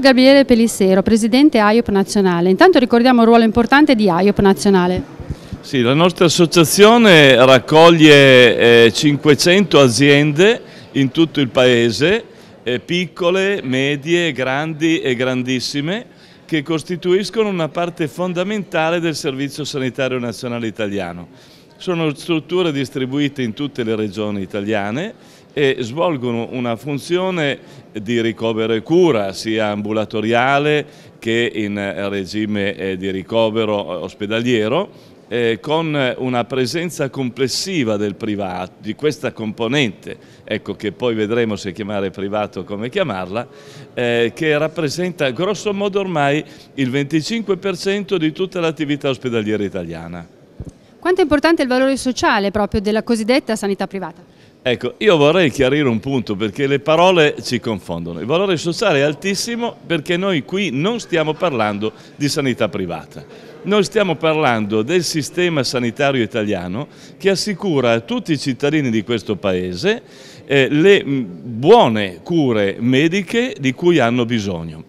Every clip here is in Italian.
Dottor Gabriele Pelissero, Presidente AIOP Nazionale, intanto ricordiamo il ruolo importante di AIOP Nazionale. Sì, la nostra associazione raccoglie eh, 500 aziende in tutto il paese, eh, piccole, medie, grandi e grandissime, che costituiscono una parte fondamentale del Servizio Sanitario Nazionale Italiano. Sono strutture distribuite in tutte le regioni italiane e svolgono una funzione di ricovero e cura sia ambulatoriale che in regime eh, di ricovero ospedaliero eh, con una presenza complessiva del privato, di questa componente, ecco, che poi vedremo se chiamare privato o come chiamarla, eh, che rappresenta grosso modo ormai il 25% di tutta l'attività ospedaliera italiana. Quanto è importante il valore sociale proprio della cosiddetta sanità privata? Ecco, io vorrei chiarire un punto perché le parole ci confondono. Il valore sociale è altissimo perché noi qui non stiamo parlando di sanità privata. Noi stiamo parlando del sistema sanitario italiano che assicura a tutti i cittadini di questo Paese eh, le buone cure mediche di cui hanno bisogno.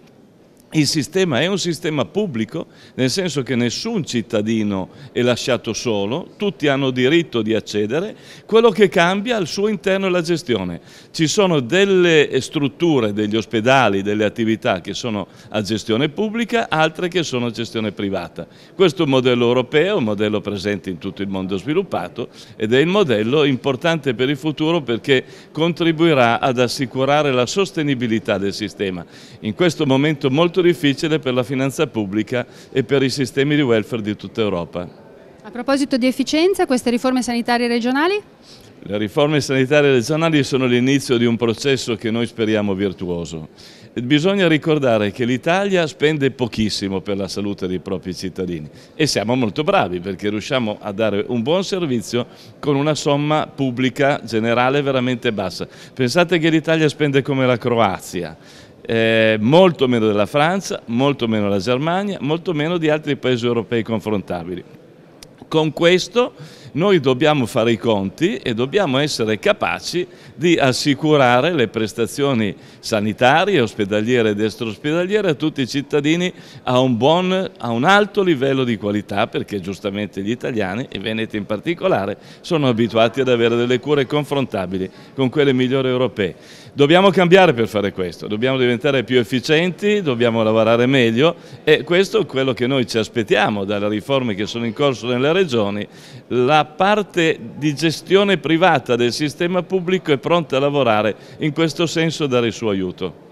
Il sistema è un sistema pubblico, nel senso che nessun cittadino è lasciato solo, tutti hanno diritto di accedere, quello che cambia al suo interno è la gestione. Ci sono delle strutture, degli ospedali, delle attività che sono a gestione pubblica, altre che sono a gestione privata. Questo è un modello europeo, un modello presente in tutto il mondo sviluppato ed è il modello importante per il futuro perché contribuirà ad assicurare la sostenibilità del sistema. In questo momento molto molto difficile per la finanza pubblica e per i sistemi di welfare di tutta Europa. A proposito di efficienza, queste riforme sanitarie regionali? Le riforme sanitarie regionali sono l'inizio di un processo che noi speriamo virtuoso. Bisogna ricordare che l'Italia spende pochissimo per la salute dei propri cittadini e siamo molto bravi perché riusciamo a dare un buon servizio con una somma pubblica generale veramente bassa. Pensate che l'Italia spende come la Croazia, eh, molto meno della Francia, molto meno della Germania, molto meno di altri paesi europei confrontabili. Con questo noi dobbiamo fare i conti e dobbiamo essere capaci di assicurare le prestazioni sanitarie, ospedaliere ed extraospedaliere a tutti i cittadini a un, buon, a un alto livello di qualità perché giustamente gli italiani e veneti in particolare sono abituati ad avere delle cure confrontabili con quelle migliori europee. Dobbiamo cambiare per fare questo, dobbiamo diventare più efficienti, dobbiamo lavorare meglio e questo è quello che noi ci aspettiamo dalle riforme che sono in corso nelle regioni, la la parte di gestione privata del sistema pubblico è pronta a lavorare in questo senso e dare il suo aiuto.